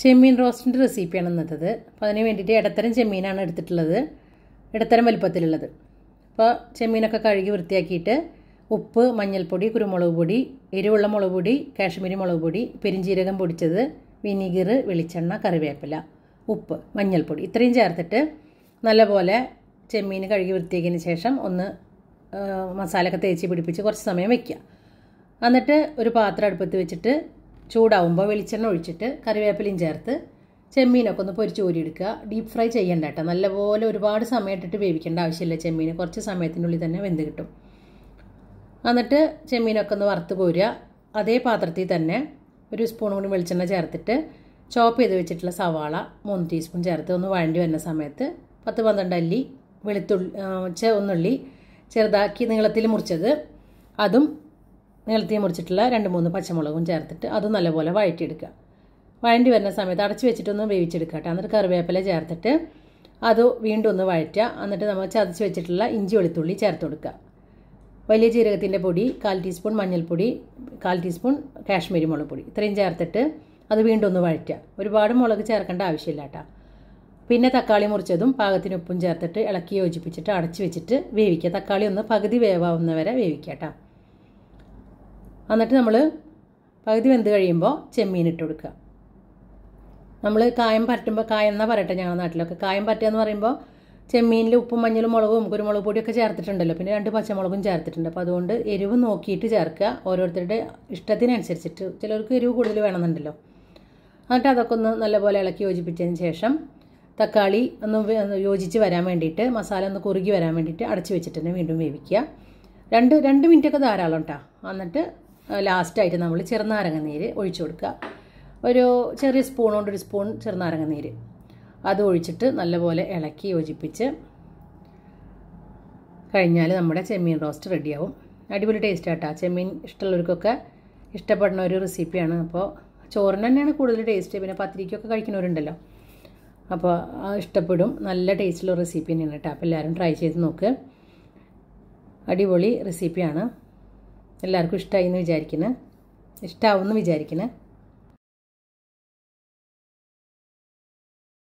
ചെമ്മീൻ റോസ്റ്റിൻ്റെ റെസിപ്പിയാണ് ഇന്നത്തത് അപ്പോൾ അതിന് വേണ്ടിയിട്ട് ഇടത്തരം ചെമ്മീനാണ് എടുത്തിട്ടുള്ളത് ഇടത്തരം വലിപ്പത്തിലുള്ളത് അപ്പോൾ ചെമ്മീനൊക്കെ കഴുകി വൃത്തിയാക്കിയിട്ട് ഉപ്പ് മഞ്ഞൾപ്പൊടി കുരുമുളക് പൊടി എരിവുള്ള മുളക് പൊടി കാശ്മീരി മുളക് പൊടി പെരിഞ്ചീരകം പൊടിച്ചത് വിനീഗർ വെളിച്ചെണ്ണ കറിവേപ്പില ഉപ്പ് മഞ്ഞൾപ്പൊടി ഇത്രയും ചേർത്തിട്ട് നല്ലപോലെ ചെമ്മീൻ കഴുകി വൃത്തിയാക്കിയതിന് ശേഷം ഒന്ന് മസാലയൊക്കെ തേച്ച് പിടിപ്പിച്ച് കുറച്ച് സമയം വയ്ക്കുക എന്നിട്ട് ഒരു പാത്രം അടുപ്പത്ത് വെച്ചിട്ട് ചൂടാവുമ്പോൾ വെളിച്ചെണ്ണ ഒഴിച്ചിട്ട് കറിവേപ്പിലയും ചേർത്ത് ചെമ്മീനൊക്കെ ഒന്ന് പൊരിച്ച് ഊരിയെടുക്കുക ഡീപ്പ് ഫ്രൈ ചെയ്യേണ്ട കേട്ടോ നല്ലപോലെ ഒരുപാട് സമയം ഇട്ടിട്ട് വേവിക്കേണ്ട ആവശ്യമില്ല ചെമ്മീൻ കുറച്ച് സമയത്തിനുള്ളിൽ തന്നെ വെന്ത് കിട്ടും എന്നിട്ട് ചെമ്മീനൊക്കെ ഒന്ന് വറുത്ത് കോരുക അതേ പാത്രത്തിൽ തന്നെ ഒരു സ്പൂൺ കൂടി വെളിച്ചെണ്ണ ചേർത്തിട്ട് ചോപ്പ് ചെയ്ത് വെച്ചിട്ടുള്ള സവാള മൂന്ന് ടീസ്പൂൺ ചേർത്ത് ഒന്ന് വഴണ്ടി വരുന്ന സമയത്ത് പത്ത് പന്ത്രണ്ട് അല്ലി വെളുത്തുള്ളി ഒന്നുള്ളി ചെറുതാക്കി നീളത്തിൽ മുറിച്ചത് അതും നീളത്തിൽ മുറിച്ചിട്ടുള്ള രണ്ട് മൂന്ന് പച്ചമുളകും ചേർത്തിട്ട് അത് നല്ലപോലെ വഴറ്റിയെടുക്കുക വഴണ്ടി വരുന്ന സമയത്ത് അടച്ചു വെച്ചിട്ടൊന്ന് വേവിച്ചെടുക്കുക കേട്ടോ എന്നിട്ട് കറിവേപ്പില ചേർത്തിട്ട് അത് വീണ്ടും ഒന്ന് വഴറ്റുക എന്നിട്ട് നമ്മൾ ചതച്ച് വെച്ചിട്ടുള്ള ഇഞ്ചി വെളുത്തുള്ളി ചേർത്ത് കൊടുക്കുക വലിയ ജീരകത്തിൻ്റെ പൊടി കാൽ ടീസ്പൂൺ മഞ്ഞൾപ്പൊടി കാൽ ടീസ്പൂൺ കാശ്മീരി മുളക് പൊടി ഇത്രയും ചേർത്തിട്ട് അത് വീണ്ടും ഒന്ന് വഴറ്റുക ഒരുപാട് മുളക് ചേർക്കേണ്ട ആവശ്യമില്ല കേട്ടോ പിന്നെ തക്കാളി മുറിച്ചതും പാകത്തിന് ഉപ്പും ചേർത്തിട്ട് ഇളക്കി യോജിപ്പിച്ചിട്ട് അടച്ചു വെച്ചിട്ട് വേവിക്കുക തക്കാളി ഒന്ന് പകുതി വേവാവുന്നവരെ വരെ വേവിക്കുക കേട്ടോ എന്നിട്ട് നമ്മൾ പകുതി വെന്ത് കഴിയുമ്പോൾ ചെമ്മീൻ ഇട്ട് കൊടുക്കുക നമ്മൾ കായം പറ്റുമ്പോൾ കായം എന്നാ പറയട്ടെ ഞങ്ങളുടെ നാട്ടിലൊക്കെ കായം പറ്റുക എന്ന് പറയുമ്പോൾ ചെമ്മീനിൽ ഉപ്പും മഞ്ഞളും മുളകും കുരുമുളക് പൊടിയൊക്കെ ചേർത്തിട്ടുണ്ടല്ലോ പിന്നെ രണ്ട് പച്ചമുളകും ചേർത്തിട്ടുണ്ട് അപ്പോൾ അതുകൊണ്ട് എരിവ് നോക്കിയിട്ട് ചേർക്കുക ഓരോരുത്തരുടെ ഇഷ്ടത്തിനനുസരിച്ചിട്ട് ചിലർക്ക് എരിവ് കൂടുതൽ വേണമെന്നുണ്ടല്ലോ എന്നിട്ട് അതൊക്കെ ഒന്ന് നല്ലപോലെ ഇളക്കി യോജിപ്പിച്ചതിന് ശേഷം തക്കാളി ഒന്ന് യോജിച്ച് വരാൻ വേണ്ടിയിട്ട് മസാല ഒന്ന് കുറുകി വരാൻ വേണ്ടിയിട്ട് അടച്ചു വെച്ചിട്ട് തന്നെ വീണ്ടും വേവിക്കുക രണ്ട് രണ്ട് മിനിറ്റൊക്കെ ധാരാളം കേട്ടോ എന്നിട്ട് ലാസ്റ്റായിട്ട് നമ്മൾ ചെറുനാരങ്ങ നീര് ഒഴിച്ചു കൊടുക്കുക ഒരു ചെറിയ സ്പൂൺ കൊണ്ട് ഒരു സ്പൂൺ ചെറുനാരങ്ങ നീര് അത് ഒഴിച്ചിട്ട് നല്ലപോലെ ഇളക്കി യോജിപ്പിച്ച് കഴിഞ്ഞാൽ നമ്മുടെ ചെമ്മീൻ റോസ്റ്റ് റെഡിയാവും അടിപൊളി ടേസ്റ്റ് ആട്ടോ ചെമ്മീൻ ഇഷ്ടമുള്ളവർക്കൊക്കെ ഇഷ്ടപ്പെടുന്ന ഒരു റെസിപ്പിയാണ് അപ്പോൾ ചോറിന് തന്നെയാണ് കൂടുതൽ ടേസ്റ്റ് പിന്നെ പത്തിരിക്കൊക്കെ കഴിക്കുന്നവരുണ്ടല്ലോ അപ്പോൾ ഇഷ്ടപ്പെടും നല്ല ടേസ്റ്റുള്ള റെസിപ്പി തന്നെയാണ് കേട്ടോ അപ്പോൾ എല്ലാവരും ട്രൈ ചെയ്ത് നോക്ക് അടിപൊളി റെസിപ്പിയാണ് എല്ലാവർക്കും ഇഷ്ടമായി എന്ന് വിചാരിക്കുന്നത് ഇഷ്ടമാവുമെന്ന് വിചാരിക്കുന്നത്